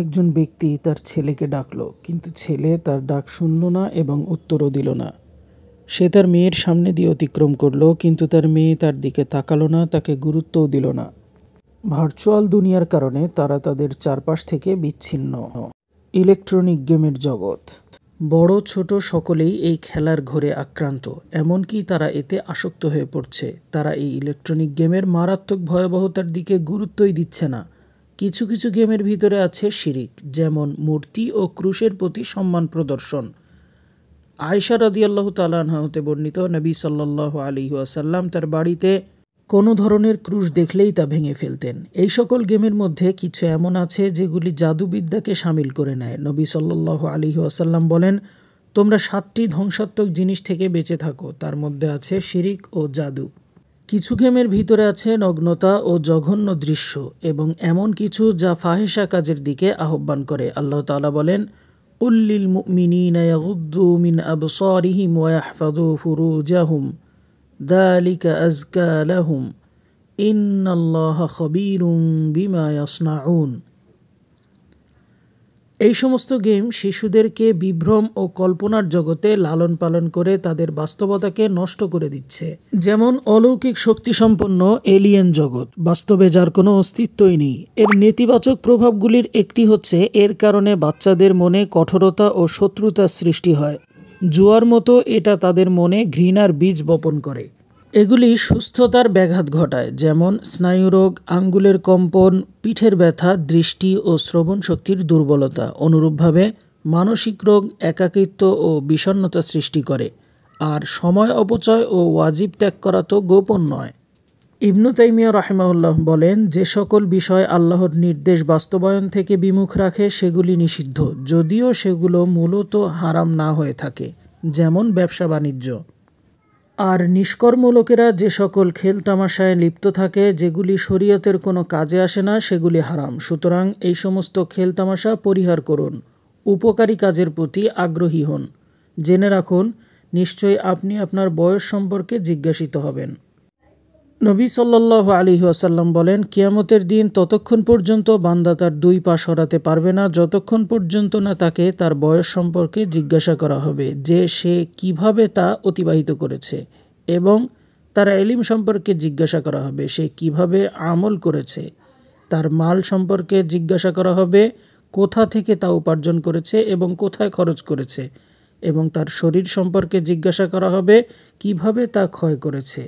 একজন ব্যক্তি তার ছেলেকে ডাকল কিন্তু ছেলে তার ডাক শুনল না এবং উত্তরও দিল না সে তার মেয়ের সামনে দিয়ে অতিক্রম করল কিন্তু তার মেয়ে তার দিকে তাকালো না তাকে গুরুত্বও দিল না ভার্চুয়াল দুনিয়ার কারণে তারা তাদের চারপাশ থেকে বিচ্ছিন্ন ইলেকট্রনিক গেমের জগৎ বড় ছোট সকলেই এই খেলার ঘোরে আক্রান্ত এমনকি তারা এতে আসক্ত হয়ে পড়ছে তারা এই ইলেকট্রনিক গেমের মারাত্মক ভয়াবহতার দিকে গুরুত্বই দিচ্ছে না কিছু কিছু গেমের ভিতরে আছে শিরিক যেমন মূর্তি ও ক্রুশের প্রতি সম্মান প্রদর্শন আয়সা রাদিয়াল্লাহ তালানহা হতে বর্ণিত নবী সাল্লাহ আলী আসাল্লাম তার বাড়িতে কোনো ধরনের ক্রুশ দেখলেই তা ভেঙে ফেলতেন এই সকল গেমের মধ্যে কিছু এমন আছে যেগুলি জাদুবিদ্যাকে সামিল করে নেয় নবী সাল্লাহ আলী আসাল্লাম বলেন তোমরা সাতটি ধ্বংসাত্মক জিনিস থেকে বেঁচে থাকো তার মধ্যে আছে শিরিক ও জাদু কিছু গেমের ভিতরে আছে নগ্নতা ও জঘন্য দৃশ্য এবং এমন কিছু যা ফাহেসা কাজের দিকে আহ্বান করে আল্লাহ তালা বলেন উল্লিল মুমিনিনা ইয়াগুদ্দু মিন আবসারিহিম ওয়া ইয়াহফাযু ফুরুজাহুম দালিকা আযকা লাহুম ইন্নাল্লাহা খবীরুম বিমা ইয়াসনাউন এই সমস্ত গেম শিশুদেরকে বিভ্রম ও কল্পনার জগতে লালন পালন করে তাদের বাস্তবতাকে নষ্ট করে দিচ্ছে যেমন অলৌকিক শক্তিসম্পন্ন এলিয়েন জগৎ বাস্তবে যার কোনো অস্তিত্বই নেই এর নেতিবাচক প্রভাবগুলির একটি হচ্ছে এর কারণে বাচ্চাদের মনে কঠোরতা ও শত্রুতার সৃষ্টি হয় জুয়ার মতো এটা তাদের মনে ঘৃণার বীজ বপন করে এগুলি সুস্থতার ব্যাঘাত ঘটায় যেমন স্নায়ুরোগ আঙ্গুলের কম্পন পিঠের ব্যথা দৃষ্টি ও শ্রবণ শক্তির দুর্বলতা অনুরূপভাবে মানসিক রোগ একাকিত্ব ও বিষণ্নতা সৃষ্টি করে আর সময় অপচয় ও ওয়াজিব ত্যাগ করা তো গোপন নয় ইবনু তাইমিয়া রাহেমাউল্লাহ বলেন যে সকল বিষয় আল্লাহর নির্দেশ বাস্তবায়ন থেকে বিমুখ রাখে সেগুলি নিষিদ্ধ যদিও সেগুলো মূলত হারাম না হয়ে থাকে যেমন ব্যবসা বাণিজ্য আর নিষ্কর্ম লোকেরা যে সকল খেল তামাশায় লিপ্ত থাকে যেগুলি শরীয়তের কোনো কাজে আসে না সেগুলি হারাম সুতরাং এই সমস্ত খেল তামাশা পরিহার করুন উপকারী কাজের প্রতি আগ্রহী হন জেনে রাখুন নিশ্চয়ই আপনি আপনার বয়স সম্পর্কে জিজ্ঞাসিত হবেন নবী সাল্লাহ আলী আসাল্লাম বলেন কিয়ামতের দিন ততক্ষণ পর্যন্ত বান্দা তার দুই পা সরাতে পারবে না যতক্ষণ পর্যন্ত না তাকে তার বয়স সম্পর্কে জিজ্ঞাসা করা হবে যে সে কিভাবে তা অতিবাহিত করেছে এবং তার এলিম সম্পর্কে জিজ্ঞাসা করা হবে সে কিভাবে আমল করেছে তার মাল সম্পর্কে জিজ্ঞাসা করা হবে কোথা থেকে তা উপার্জন করেছে এবং কোথায় খরচ করেছে এবং তার শরীর সম্পর্কে জিজ্ঞাসা করা হবে কিভাবে তা ক্ষয় করেছে